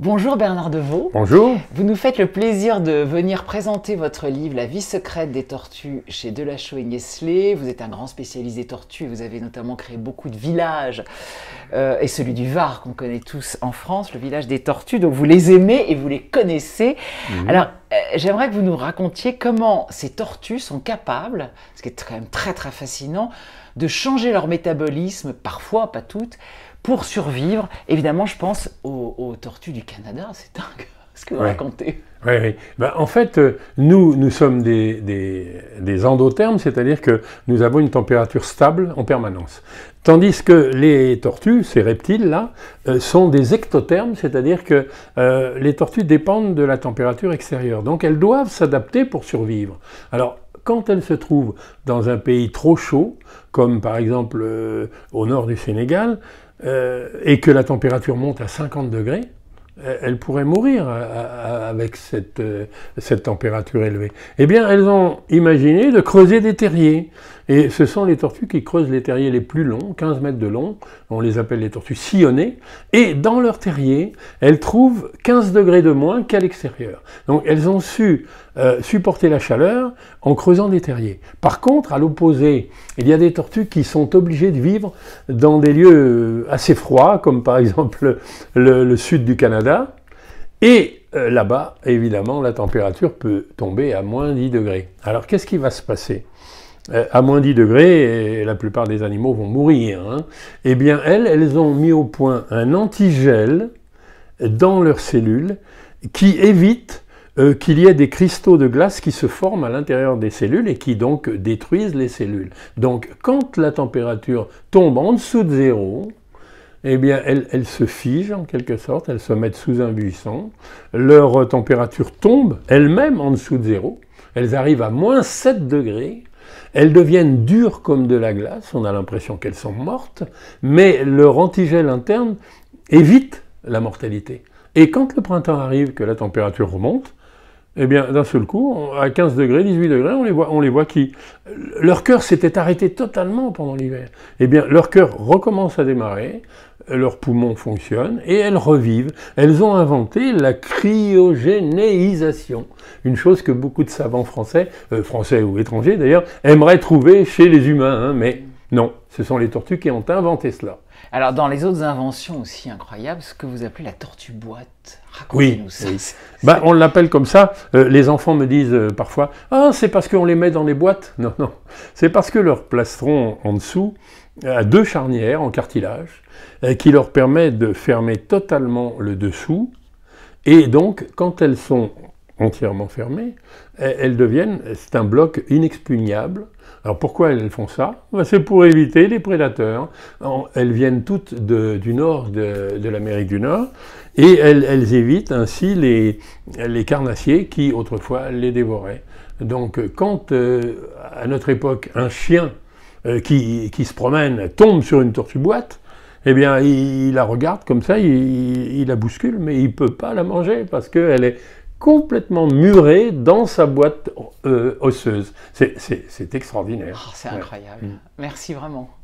Bonjour Bernard Deveau. Bonjour. Vous nous faites le plaisir de venir présenter votre livre La vie secrète des tortues chez Delachaux et Niestlé. Vous êtes un grand spécialiste des tortues. Vous avez notamment créé beaucoup de villages euh, et celui du Var qu'on connaît tous en France, le village des tortues. Donc vous les aimez et vous les connaissez. Mhm. Alors euh, j'aimerais que vous nous racontiez comment ces tortues sont capables, ce qui est quand même très très fascinant, de changer leur métabolisme, parfois, pas toutes, pour survivre. Évidemment, je pense aux, tortues du Canada, c'est dingue ce que vous racontez. Oui, oui. Ben, en fait, euh, nous, nous sommes des, des, endothermes, c'est-à-dire que nous avons une température stable en permanence. Tandis que les tortues, ces reptiles-là, euh, sont des ectothermes, c'est-à-dire que euh, les tortues dépendent de la température extérieure. Donc elles doivent s'adapter pour survivre. Alors, quand elles se trouvent dans un pays trop chaud, comme par exemple au nord du Sénégal, et que la température monte à 50 degrés, euh, elles pourraient mourir euh, euh, avec cette, température élevée. Eh bien, elles ont imaginé de creuser des terriers. Et ce sont les tortues qui creusent les terriers les plus longs, 15 mètres de long, on les appelle les tortues sillonnées, et dans leur terrier, elles trouvent 15 degrés de moins qu'à l'extérieur. Donc elles ont su supporter la chaleur en creusant des terriers. Par contre, à l'opposé, il y a des tortues qui sont obligées de vivre dans des lieux assez froids, comme par exemple le sud du Canada, et euh, là-bas, évidemment, la température peut tomber à moins 10 degrés. Alors qu'est-ce qui va se passer euh, À moins 10 degrés, la plupart des animaux vont mourir. Hein. eh bien, elles, elles ont mis au point un antigel dans leurs cellules qui évite euh, qu'il y ait des cristaux de glace qui se forment à l'intérieur des cellules et qui donc détruisent les cellules. Donc quand la température tombe en dessous de zéro, eh bien, elles, se figent en quelque sorte, elles se mettent sous un buisson, leur température tombe Elles même en dessous de zéro, elles arrivent à moins 7 degrés, elles deviennent dures comme de la glace, on a l'impression qu'elles sont mortes, mais leur antigel interne évite la mortalité. Et quand le printemps arrive, que la température remonte, eh bien, d'un seul coup, à 15 degrés, 18 degrés, on les voit, on les voit qui Leur cœur s'était arrêté totalement pendant l'hiver. Eh bien, leur cœur recommence à démarrer, leurs poumons fonctionnent et elles revivent. Elles ont inventé la cryogénéisation, une chose que beaucoup de savants français, euh, français ou étrangers d'ailleurs, aimeraient trouver chez les humains, hein, mais non, ce sont les tortues qui ont inventé cela. Alors, dans les autres inventions aussi incroyables, ce que vous appelez la tortue boîte. Oui, bah, on l'appelle comme ça. Euh, les enfants me disent euh, parfois Ah, c'est parce qu'on les met dans les boîtes. Non, non. C'est parce que leur plastron en dessous a deux charnières en cartilage euh, qui leur permet de fermer totalement le dessous. Et donc, quand elles sont entièrement fermées, elles deviennent, c'est un bloc inexpugnable. Alors pourquoi elles font ça ben, C'est pour éviter les prédateurs. Elles viennent toutes du nord de, l'Amérique du Nord et elles, évitent ainsi les, carnassiers qui autrefois les dévoraient. Donc quand euh, à notre époque un chien euh, qui, se promène tombe sur une tortue-boîte, eh bien, il, la regarde comme ça, il, il, la bouscule, mais il ne peut pas la manger parce qu'elle est complètement muré dans sa boîte euh, osseuse. C'est extraordinaire. Ah, c'est incroyable. Mm. Merci vraiment.